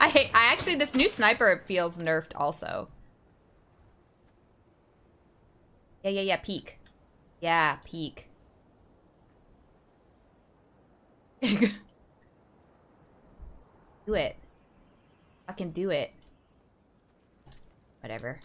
I hate, I actually, this new sniper feels nerfed also. Yeah, yeah, yeah, peak. Yeah, peak. do it. I can do it. Whatever.